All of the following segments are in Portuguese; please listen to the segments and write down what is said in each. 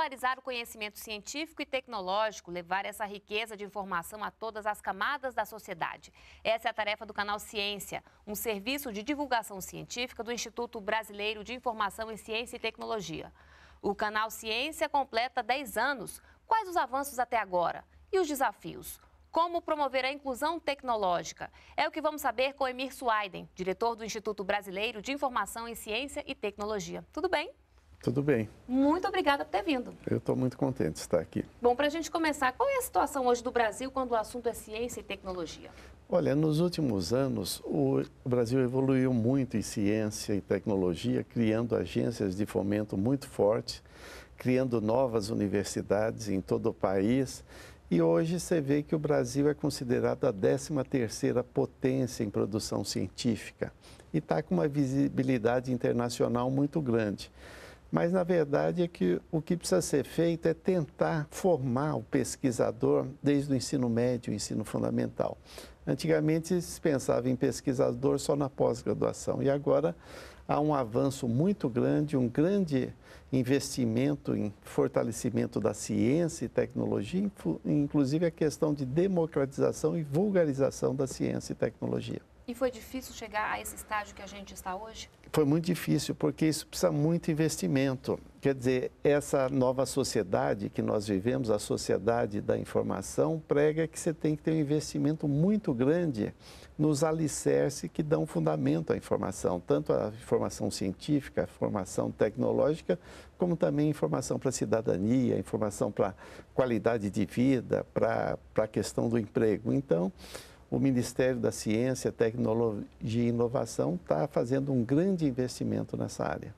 popularizar o conhecimento científico e tecnológico, levar essa riqueza de informação a todas as camadas da sociedade. Essa é a tarefa do canal Ciência, um serviço de divulgação científica do Instituto Brasileiro de Informação em Ciência e Tecnologia. O canal Ciência completa 10 anos. Quais os avanços até agora? E os desafios? Como promover a inclusão tecnológica? É o que vamos saber com Emir Suaiden, diretor do Instituto Brasileiro de Informação em Ciência e Tecnologia. Tudo bem? Tudo bem. Muito obrigada por ter vindo. Eu estou muito contente de estar aqui. Bom, para a gente começar, qual é a situação hoje do Brasil quando o assunto é ciência e tecnologia? Olha, nos últimos anos, o Brasil evoluiu muito em ciência e tecnologia, criando agências de fomento muito fortes, criando novas universidades em todo o país. E hoje você vê que o Brasil é considerado a 13ª potência em produção científica e está com uma visibilidade internacional muito grande. Mas, na verdade, é que o que precisa ser feito é tentar formar o pesquisador desde o ensino médio, o ensino fundamental. Antigamente se pensava em pesquisador só na pós-graduação e agora há um avanço muito grande, um grande investimento em fortalecimento da ciência e tecnologia, inclusive a questão de democratização e vulgarização da ciência e tecnologia. E foi difícil chegar a esse estágio que a gente está hoje? Foi muito difícil, porque isso precisa muito investimento. Quer dizer, essa nova sociedade que nós vivemos, a sociedade da informação, prega que você tem que ter um investimento muito grande nos alicerces que dão fundamento à informação, tanto a informação científica, a informação tecnológica, como também informação para a cidadania, informação para qualidade de vida, para a questão do emprego. Então, o Ministério da Ciência, Tecnologia e Inovação está fazendo um grande investimento nessa área.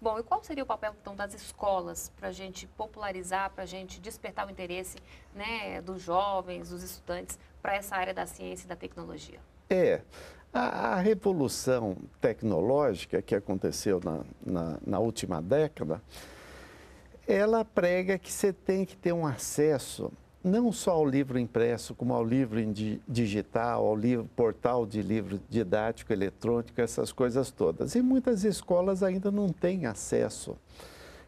Bom, e qual seria o papel então das escolas para a gente popularizar, para a gente despertar o interesse né, dos jovens, dos estudantes para essa área da ciência e da tecnologia? É, a, a revolução tecnológica que aconteceu na, na, na última década, ela prega que você tem que ter um acesso não só ao livro impresso, como ao livro digital, ao livro, portal de livro didático, eletrônico, essas coisas todas. E muitas escolas ainda não têm acesso,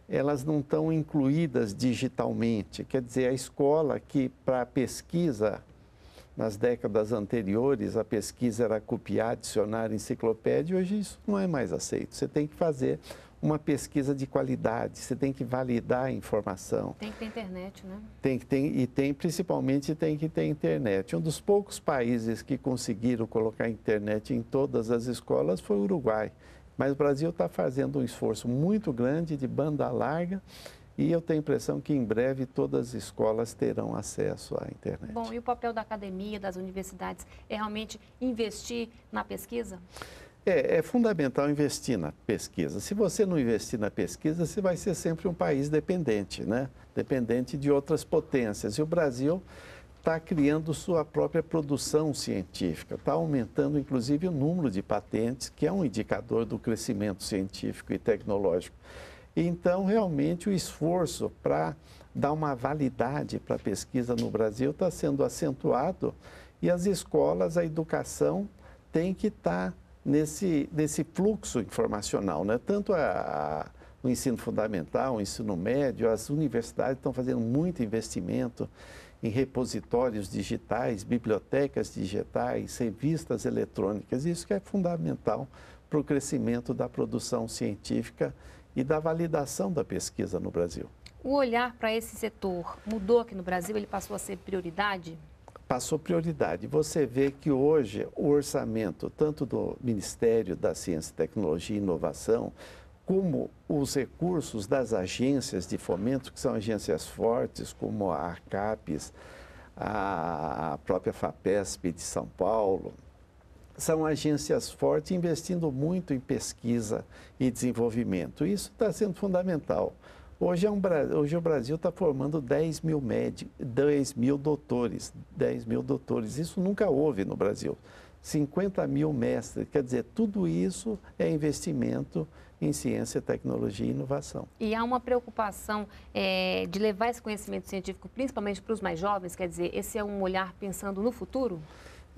elas não estão incluídas digitalmente. Quer dizer, a escola que, para a pesquisa, nas décadas anteriores, a pesquisa era copiar, adicionar enciclopédia, hoje isso não é mais aceito. Você tem que fazer uma pesquisa de qualidade, você tem que validar a informação. Tem que ter internet, né? Tem que ter, e tem, principalmente, tem que ter internet. Um dos poucos países que conseguiram colocar internet em todas as escolas foi o Uruguai. Mas o Brasil está fazendo um esforço muito grande de banda larga e eu tenho a impressão que em breve todas as escolas terão acesso à internet. Bom, e o papel da academia, das universidades, é realmente investir na pesquisa? Sim. É, é, fundamental investir na pesquisa. Se você não investir na pesquisa, você vai ser sempre um país dependente, né? Dependente de outras potências. E o Brasil está criando sua própria produção científica, está aumentando inclusive o número de patentes, que é um indicador do crescimento científico e tecnológico. Então, realmente, o esforço para dar uma validade para a pesquisa no Brasil está sendo acentuado e as escolas, a educação tem que estar. Tá nesse, nesse fluxo informacional. Né? Tanto a, a, o ensino fundamental, o ensino médio, as universidades estão fazendo muito investimento em repositórios digitais, bibliotecas digitais, revistas eletrônicas. Isso que é fundamental para o crescimento da produção científica e da validação da pesquisa no Brasil. O olhar para esse setor mudou aqui no Brasil? Ele passou a ser prioridade? passou prioridade. Você vê que hoje o orçamento, tanto do Ministério da Ciência, Tecnologia e Inovação, como os recursos das agências de fomento, que são agências fortes, como a CAPES, a própria FAPESP de São Paulo, são agências fortes investindo muito em pesquisa e desenvolvimento. Isso está sendo fundamental. Hoje, é um, hoje o Brasil está formando 10 mil médicos, 10 mil doutores, 10 mil doutores. Isso nunca houve no Brasil. 50 mil mestres, quer dizer, tudo isso é investimento em ciência, tecnologia e inovação. E há uma preocupação é, de levar esse conhecimento científico, principalmente para os mais jovens, quer dizer, esse é um olhar pensando no futuro?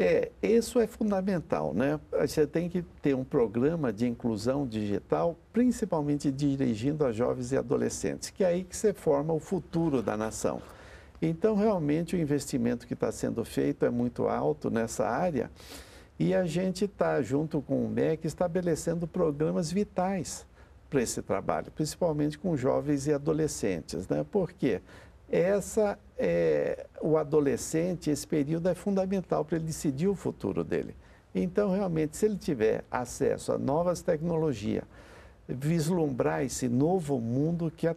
É, isso é fundamental, né? Você tem que ter um programa de inclusão digital, principalmente dirigindo a jovens e adolescentes, que é aí que você forma o futuro da nação. Então, realmente, o investimento que está sendo feito é muito alto nessa área e a gente está, junto com o MEC, estabelecendo programas vitais para esse trabalho, principalmente com jovens e adolescentes, né? Por quê? essa é, o adolescente, esse período é fundamental para ele decidir o futuro dele. Então, realmente, se ele tiver acesso a novas tecnologias, vislumbrar esse novo mundo que a,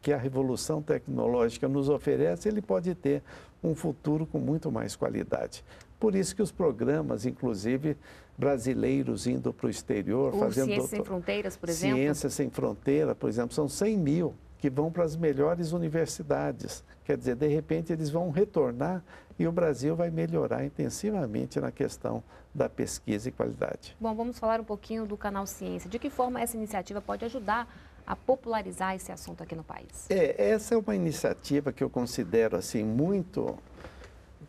que a revolução tecnológica nos oferece, ele pode ter um futuro com muito mais qualidade. Por isso que os programas, inclusive brasileiros indo para o exterior, o fazendo. Ciências doutor... sem fronteiras, por exemplo. Ciências sem Fronteiras, por exemplo, são 100 mil que vão para as melhores universidades. Quer dizer, de repente eles vão retornar e o Brasil vai melhorar intensivamente na questão da pesquisa e qualidade. Bom, vamos falar um pouquinho do canal Ciência. De que forma essa iniciativa pode ajudar a popularizar esse assunto aqui no país? É, essa é uma iniciativa que eu considero assim muito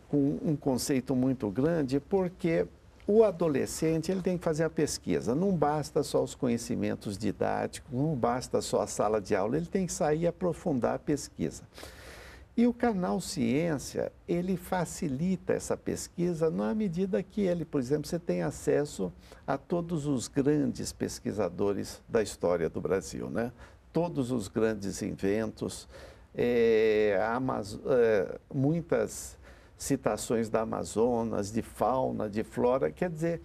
com um conceito muito grande, porque o adolescente ele tem que fazer a pesquisa. Não basta só os conhecimentos didáticos, não basta só a sala de aula, ele tem que sair e aprofundar a pesquisa. E o canal Ciência, ele facilita essa pesquisa na medida que ele, por exemplo, você tem acesso a todos os grandes pesquisadores da história do Brasil, né? Todos os grandes inventos, é, eh, Amazon, é, eh, muitas citações da Amazonas, de fauna, de flora. Quer dizer,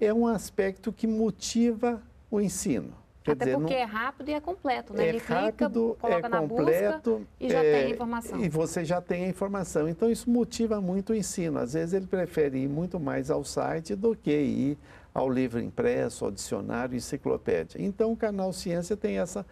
é um aspecto que motiva o ensino. Quer Até dizer, porque não... é rápido e é completo, né? É Ele rápido, clica, coloca é na completo, busca e já é... tem a é, informação. E você já tem a informação. Então, isso motiva muito o ensino. Às vezes, ele prefere ir muito mais ao site do que ir ao livro impresso, ao dicionário, enciclopédia. Então, o canal Ciência tem essa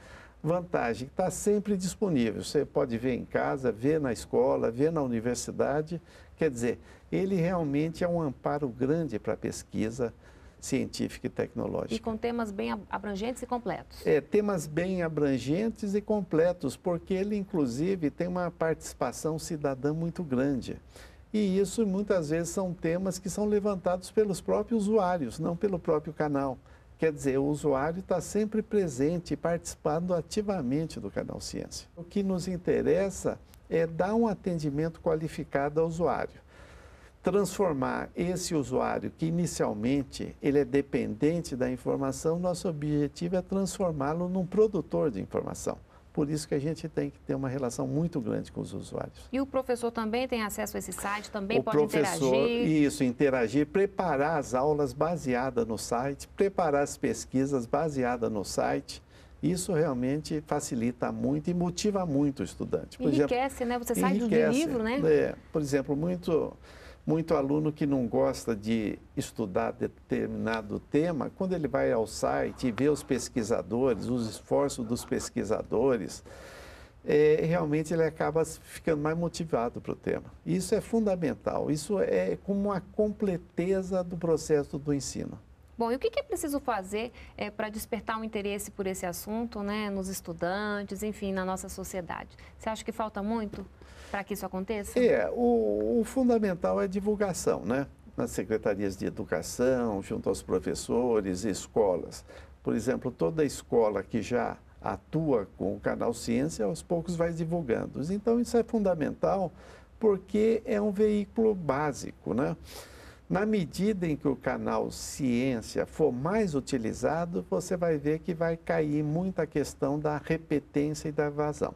vantagem, está sempre disponível. Você pode ver em casa, ver na escola, ver na universidade. Quer dizer, ele realmente é um amparo grande para a pesquisa científica e tecnológica. E com temas bem abrangentes e completos. É, temas bem abrangentes e completos, porque ele, inclusive, tem uma participação cidadã muito grande. E isso muitas vezes são temas que são levantados pelos próprios usuários, não pelo próprio canal. Quer dizer, o usuário está sempre presente, participando ativamente do canal Ciência. O que nos interessa é dar um atendimento qualificado ao usuário. Transformar esse usuário que inicialmente ele é dependente da informação, nosso objetivo é transformá-lo num produtor de informação. Por isso que a gente tem que ter uma relação muito grande com os usuários. E o professor também tem acesso a esse site, também o pode professor, interagir? Isso, interagir, preparar as aulas baseadas no site, preparar as pesquisas baseadas no site. Isso realmente facilita muito e motiva muito o estudante. Por enriquece, exemplo, né? Você sai enriquece, do livro, né? É, por exemplo, muito muito aluno que não gosta de estudar determinado tema, quando ele vai ao site e vê os pesquisadores, os esforços dos pesquisadores, é, realmente ele acaba ficando mais motivado para o tema. Isso é fundamental, isso é como uma completeza do processo do ensino. Bom, e o que é preciso fazer é, eh, para despertar um interesse por esse assunto, né, nos estudantes, enfim, na nossa sociedade? Você acha que falta muito para que isso aconteça? É, o, o fundamental é divulgação, né? Nas secretarias de educação, junto aos professores, escolas. Por exemplo, toda escola que já atua com o canal Ciência, aos poucos vai divulgando. Então, isso é fundamental porque é um veículo básico, né? Na medida em que o canal ciência for mais utilizado, você vai ver que vai cair muita questão da repetência e da evasão.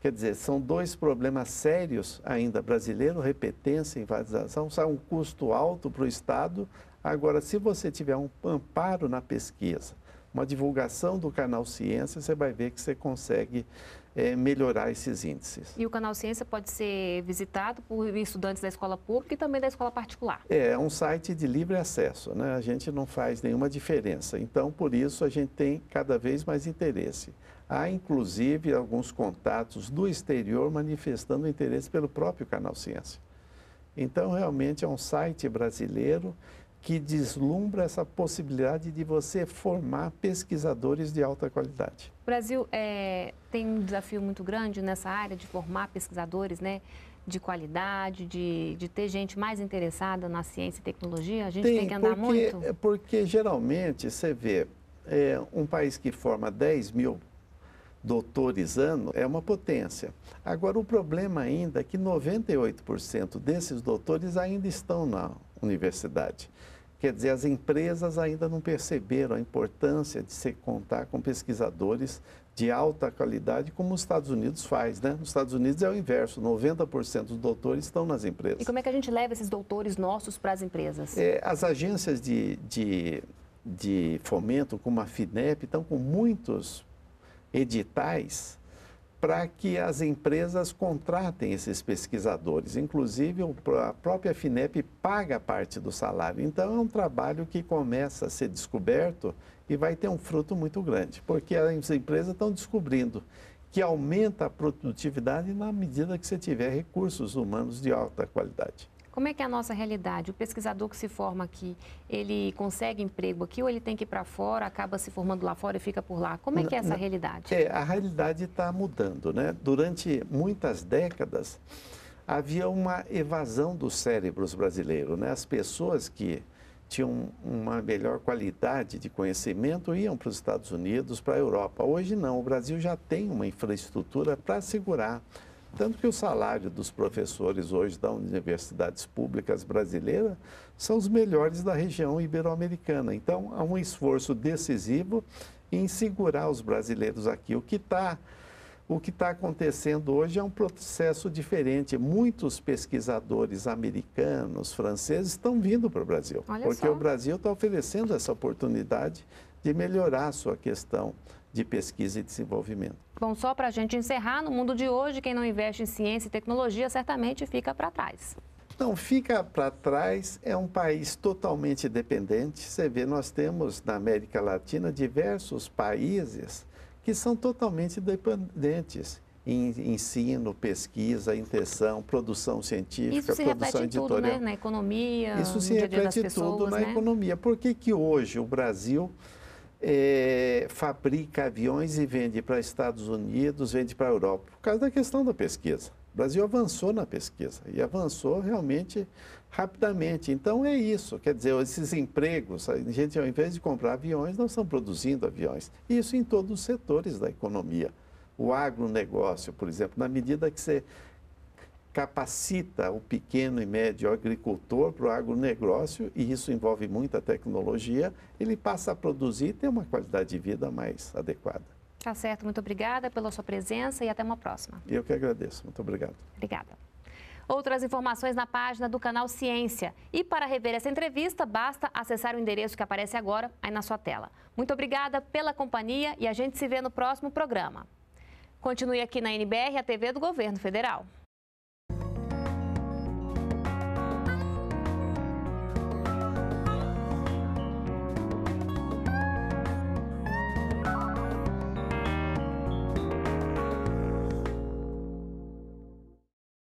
Quer dizer, são dois problemas sérios ainda brasileiro, repetência e invasização, sai um custo alto para o Estado. Agora, se você tiver um amparo na pesquisa, uma divulgação do canal Ciência, você vai ver que você consegue é, melhorar esses índices. E o canal Ciência pode ser visitado por estudantes da escola pública e também da escola particular? É, é um site de livre acesso, né? a gente não faz nenhuma diferença. Então, por isso, a gente tem cada vez mais interesse. Há, inclusive, alguns contatos do exterior manifestando interesse pelo próprio canal Ciência. Então, realmente é um site brasileiro que deslumbra essa possibilidade de você formar pesquisadores de alta qualidade. O Brasil é, tem um desafio muito grande nessa área de formar pesquisadores, né? de qualidade, de, de ter gente mais interessada na ciência e tecnologia? A gente tem, tem que andar porque, muito? É porque geralmente você vê é, um país que forma 10 mil doutores ano é uma potência. Agora, o problema ainda é que 98% desses doutores ainda estão na universidade. Quer dizer, as empresas ainda não perceberam a importância de se contar com pesquisadores de alta qualidade, como os Estados Unidos faz, né? Nos Estados Unidos é o inverso, 90% dos doutores estão nas empresas. E como é que a gente leva esses doutores nossos para as empresas? É, as agências de, de, de fomento, como a FINEP, estão com muitos editais para que as empresas contratem esses pesquisadores. Inclusive, a própria FINEP paga parte do salário. Então, é um trabalho que começa a ser descoberto e vai ter um fruto muito grande, porque as empresas estão descobrindo que aumenta a produtividade na medida que você tiver recursos humanos de alta qualidade. Como é que é a nossa realidade? O pesquisador que se forma aqui, ele consegue emprego aqui ou ele tem que ir para fora, acaba se formando lá fora e fica por lá? Como é que é essa realidade? É, a realidade está mudando, né? Durante muitas décadas havia uma evasão dos cérebros brasileiros, né? As pessoas que tinham uma melhor qualidade de conhecimento iam para os Estados Unidos, para a Europa. Hoje não, o Brasil já tem uma infraestrutura para assegurar tanto que o salário dos professores hoje das universidades públicas brasileiras são os melhores da região ibero-americana. Então, há um esforço decisivo em segurar os brasileiros aqui. O que está o que está acontecendo hoje é um processo diferente. Muitos pesquisadores americanos, franceses, estão vindo para o Brasil, Olha porque só. o Brasil está oferecendo essa oportunidade de melhorar a sua questão de pesquisa e desenvolvimento. Bom, só para a gente encerrar, no mundo de hoje, quem não investe em ciência e tecnologia certamente fica para trás. Não, fica para trás, é um país totalmente dependente. Você vê, nós temos na América Latina diversos países que são totalmente dependentes em ensino, pesquisa, intenção, produção científica, produção editorial. Isso se reflete tudo, né? na economia. Isso se reflete pessoas, tudo na né? economia. Por que, que hoje o Brasil é, fabrica aviões e vende para Estados Unidos, vende para a Europa, por causa da questão da pesquisa. O Brasil avançou na pesquisa e avançou realmente rapidamente. Então é isso, quer dizer, esses empregos, a gente ao invés de comprar aviões, nós estamos produzindo aviões. Isso em todos os setores da economia. O agronegócio, por exemplo, na medida que você capacita o pequeno e médio agricultor para o agronegócio, e isso envolve muita tecnologia, ele passa a produzir e ter uma qualidade de vida mais adequada. Tá certo, muito obrigada pela sua presença e até uma próxima. Eu que agradeço, muito obrigado. Obrigada. Outras informações na página do canal Ciência. E para rever essa entrevista, basta acessar o endereço que aparece agora aí na sua tela. Muito obrigada pela companhia e a gente se vê no próximo programa. Continue aqui na NBR, a TV do Governo Federal.